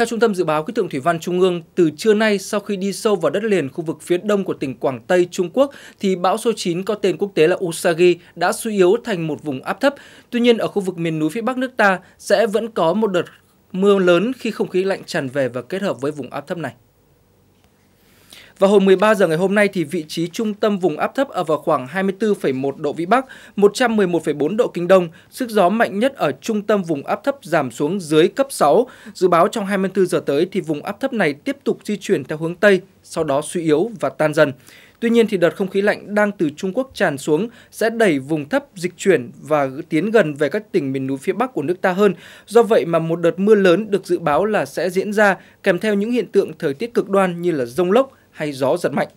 Theo Trung tâm Dự báo Khí tượng Thủy văn Trung ương, từ trưa nay sau khi đi sâu vào đất liền khu vực phía đông của tỉnh Quảng Tây, Trung Quốc, thì bão số 9 có tên quốc tế là Usagi đã suy yếu thành một vùng áp thấp. Tuy nhiên, ở khu vực miền núi phía bắc nước ta sẽ vẫn có một đợt mưa lớn khi không khí lạnh tràn về và kết hợp với vùng áp thấp này. Và hồi 13 giờ ngày hôm nay thì vị trí trung tâm vùng áp thấp ở vào khoảng 24,1 độ Vĩ Bắc, 111,4 độ Kinh Đông, sức gió mạnh nhất ở trung tâm vùng áp thấp giảm xuống dưới cấp 6. Dự báo trong 24 giờ tới thì vùng áp thấp này tiếp tục di chuyển theo hướng Tây, sau đó suy yếu và tan dần. Tuy nhiên thì đợt không khí lạnh đang từ Trung Quốc tràn xuống sẽ đẩy vùng thấp dịch chuyển và tiến gần về các tỉnh miền núi phía Bắc của nước ta hơn. Do vậy mà một đợt mưa lớn được dự báo là sẽ diễn ra kèm theo những hiện tượng thời tiết cực đoan như là rông lốc, hay gió giật mạnh